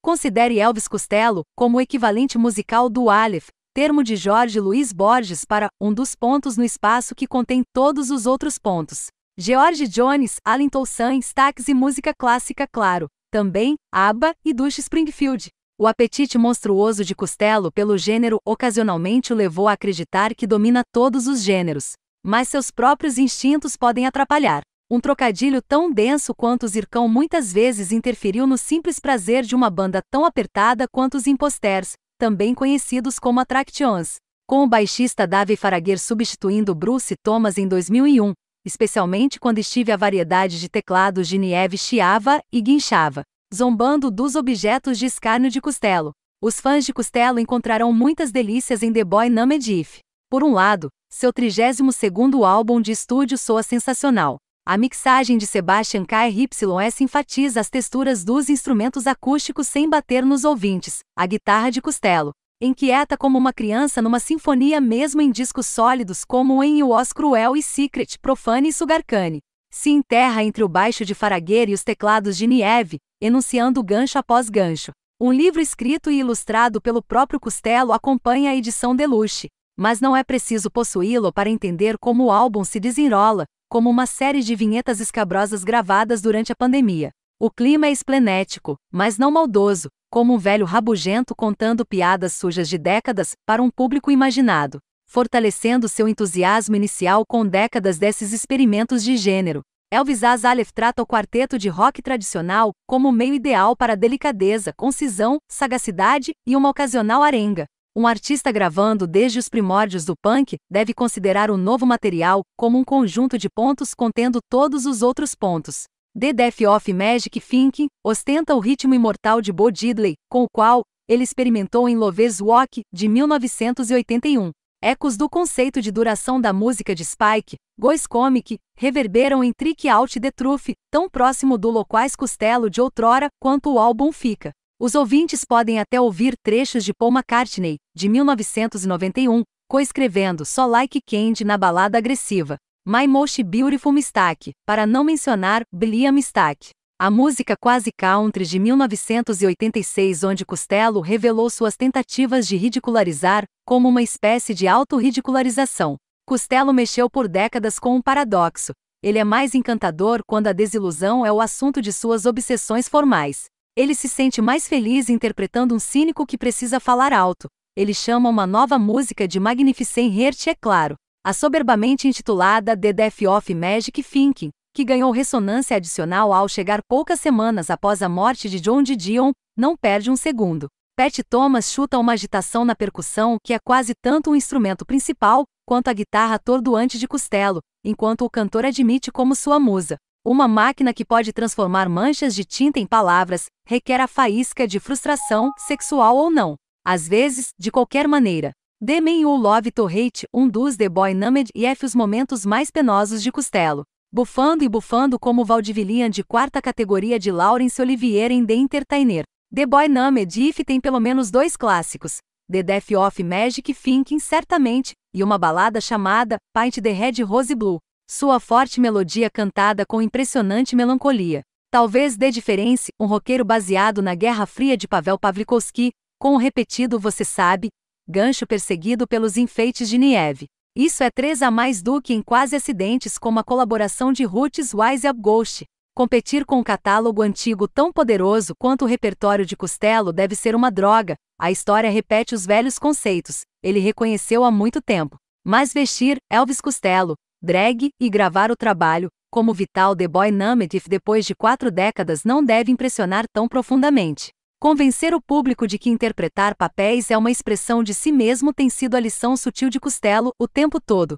Considere Elvis Costello como o equivalente musical do Aleph, termo de Jorge Luiz Borges para um dos pontos no espaço que contém todos os outros pontos. George Jones, Alan Toussaint, Stax e música clássica, claro, também ABBA e Dush Springfield. O apetite monstruoso de Costello pelo gênero ocasionalmente o levou a acreditar que domina todos os gêneros, mas seus próprios instintos podem atrapalhar. Um trocadilho tão denso quanto o zircão muitas vezes interferiu no simples prazer de uma banda tão apertada quanto os imposters, também conhecidos como Attractions. Com o baixista Dave Faraguer substituindo Bruce Thomas em 2001, especialmente quando estive a variedade de teclados de Nieve chiava e guinchava, zombando dos objetos de escárnio de Costello. Os fãs de Costello encontrarão muitas delícias em The Boy Named If. Por um lado, seu 32º álbum de estúdio soa sensacional a mixagem de Sebastian KRYS enfatiza as texturas dos instrumentos acústicos sem bater nos ouvintes. A guitarra de Costello inquieta como uma criança numa sinfonia mesmo em discos sólidos como em O Os Cruel e Secret, Profane e Sugarcane. Se enterra entre o baixo de Faraguer e os teclados de Nieve, enunciando gancho após gancho. Um livro escrito e ilustrado pelo próprio Costello acompanha a edição Deluxe, mas não é preciso possuí-lo para entender como o álbum se desenrola, como uma série de vinhetas escabrosas gravadas durante a pandemia. O clima é esplenético, mas não maldoso, como um velho rabugento contando piadas sujas de décadas para um público imaginado, fortalecendo seu entusiasmo inicial com décadas desses experimentos de gênero. Elvis Azalef trata o quarteto de rock tradicional como o meio ideal para delicadeza, concisão, sagacidade e uma ocasional arenga. Um artista gravando desde os primórdios do punk deve considerar o novo material como um conjunto de pontos contendo todos os outros pontos. The Death of Magic Thinking ostenta o ritmo imortal de Bo Diddley, com o qual ele experimentou em Love's Walk, de 1981. Ecos do conceito de duração da música de Spike, Goes Comic, reverberam em Trick Out The Truth, tão próximo do Loquaz Costello de outrora quanto o álbum fica. Os ouvintes podem até ouvir trechos de Paul McCartney, de 1991, coescrevendo Só Like Candy na balada agressiva, My Most Beautiful Mistake, para não mencionar Billie Mistake. A música Quase Country de 1986, onde Costello revelou suas tentativas de ridicularizar, como uma espécie de autorridicularização. Costello mexeu por décadas com um paradoxo. Ele é mais encantador quando a desilusão é o assunto de suas obsessões formais. Ele se sente mais feliz interpretando um cínico que precisa falar alto. Ele chama uma nova música de Magnificent Hertz, é claro, a soberbamente intitulada The Death of Magic Thinking, que ganhou ressonância adicional ao chegar poucas semanas após a morte de John Didion, não perde um segundo. Pat Thomas chuta uma agitação na percussão que é quase tanto um instrumento principal quanto a guitarra atordoante de Costello, enquanto o cantor admite como sua musa. Uma máquina que pode transformar manchas de tinta em palavras requer a faísca de frustração, sexual ou não. Às vezes, de qualquer maneira. Man ou Love to Hate, um dos The Boy Named e F os momentos mais penosos de Costello. Bufando e bufando como Valdivilian de quarta categoria de Laurence Olivier em The Entertainer. The Boy Named If tem pelo menos dois clássicos, The Death of Magic Thinking certamente, e uma balada chamada Paint the Red Rose Blue sua forte melodia cantada com impressionante melancolia. Talvez dê diferença um roqueiro baseado na Guerra Fria de Pavel Pavlikovsky, com o repetido você sabe, gancho perseguido pelos enfeites de Nieve. Isso é três a mais do que em quase acidentes como a colaboração de Roots Wise Up Ghost. Competir com um catálogo antigo tão poderoso quanto o repertório de Costello deve ser uma droga. A história repete os velhos conceitos, ele reconheceu há muito tempo. Mas vestir Elvis Costello, drag e gravar o trabalho, como Vital The Boy Named depois de quatro décadas não deve impressionar tão profundamente. Convencer o público de que interpretar papéis é uma expressão de si mesmo tem sido a lição sutil de Costello o tempo todo,